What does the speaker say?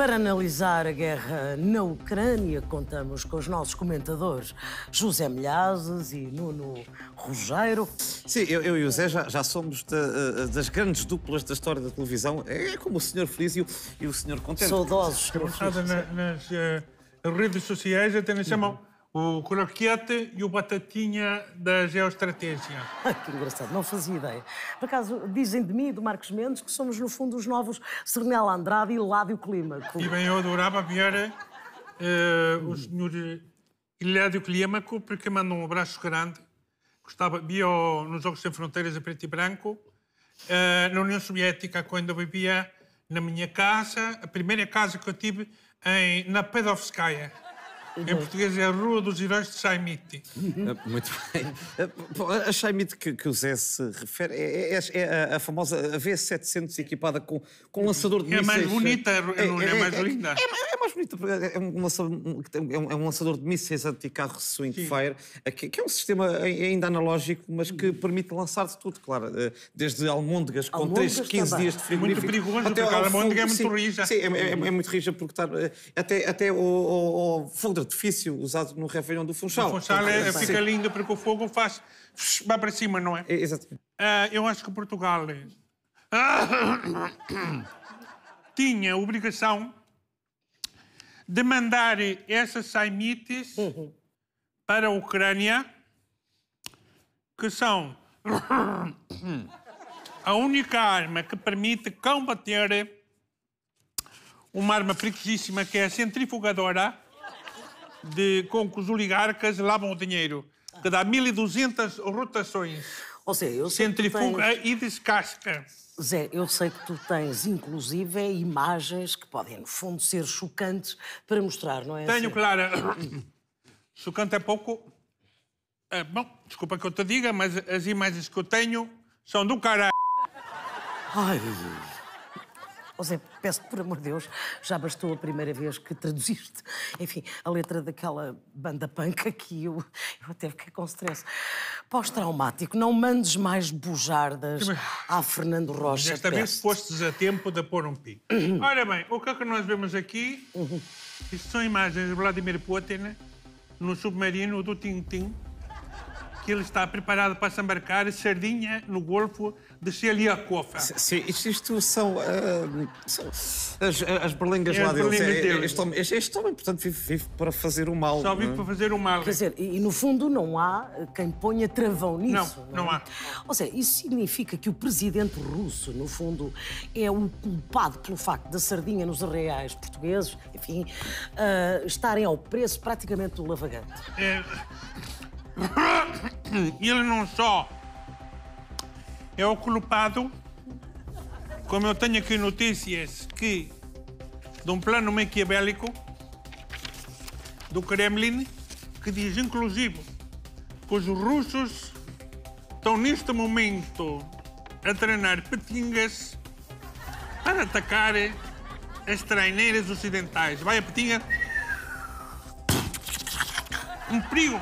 Para analisar a guerra na Ucrânia, contamos com os nossos comentadores José Milhazes e Nuno Rugeiro. Sim, eu, eu e o Zé já, já somos eh, das grandes duplas da história da televisão. É, é como o senhor Felício e o, senhor o Contente. Saudosos. Nas, nas eh, redes sociais até nos uhum. chamam o croquete e o batatinha da geoestratégia. que engraçado, não fazia ideia. Por acaso, dizem de mim e do Marcos Mendes que somos, no fundo, os novos Sernel Andrade e Ládio Clímaco. E bem, eu adorava ver uh, o hum. senhor Ládio Clímaco, porque manda um abraço grande. Gostava, via nos Jogos Sem Fronteiras a preto e branco, uh, na União Soviética, quando eu vivia na minha casa, a primeira casa que eu tive em, na Pedovskaya. Em uhum. português é a Rua dos Heróis de Chaimite. Ah, muito bem. Ah, a Chaimite que, que o Zé se refere é, é, é, é a, a, famosa V700 equipada com, com lançador de é mísseis. É mais bonita, é, é, é, é mais linda. É, mais bonita, porque é um, lançador, é um lançador de mísseis anticarro Swing Sim. Fire, que, que, é um sistema ainda analógico, mas que uhum. permite lançar de tudo, claro. Ah, desde almôndegas com almôndegas 3, 15 dias de frigorífico. Muito perigoso, até porque a almôndega é muito sim, Sim, é, muito rija, porque está, eh, até, até o, o, o fogo artifício usado no Réveillon do Funchal. O Funchal é, fica Sim. lindo porque o fogo faz... Vai para cima, não é? é exatamente. Uh, eu acho que Portugal é- tinha a obrigação de mandar essas saimites uhum. para a Ucrânia, que são a única arma que permite combater uma arma perigosíssima que é a centrifugadora de com que os oligarcas lavam o dinheiro, que dá 1.200 rotações. Ou seja, eu sei Centrifuga tens... e descasca. Zé, eu sei que tu tens, inclusive, imagens que podem, no fundo, ser chocantes para mostrar, não é? Tenho, claro. Chocante é pouco. É, bom, desculpa que eu te diga, mas as imagens que eu tenho são do caralho. Ai, ou seja, peço por amor de Deus, já bastou a primeira vez que traduziste, enfim, a letra daquela banda panca que eu, eu até fiquei com stress. Pós-traumático, não mandes mais bujardas Mas... à Fernando Rocha. Desta vez fostes a tempo de pôr um pi. Uhum. Ora bem, o que é que nós vemos aqui? Uhum. Isto são imagens de Vladimir Putin no submarino do Tintin. -Tin ele está preparado para embarcar sardinha no Golfo de Sheliakova. Sim, isto, são, uh, são as, as berlingas é lá as deles. Berlingas é, é Este, homem, este homem, portanto, vive, vive, para fazer o mal. Só vive é? para fazer o mal. Quer dizer, e no fundo não há quem ponha travão nisso. Não, não, não é? há. Ou seja, isso significa que o presidente russo, no fundo, é o culpado pelo facto da sardinha nos reais portugueses, enfim, uh, estarem ao preço praticamente do lavagante. É ele não só é o culpado, como eu tenho aqui notícias que de um plano maquiavélico do Kremlin que diz, inclusive, que os russos estão neste momento a treinar petingas para atacar as treineiras ocidentais. Vai a petinga. Um perigo.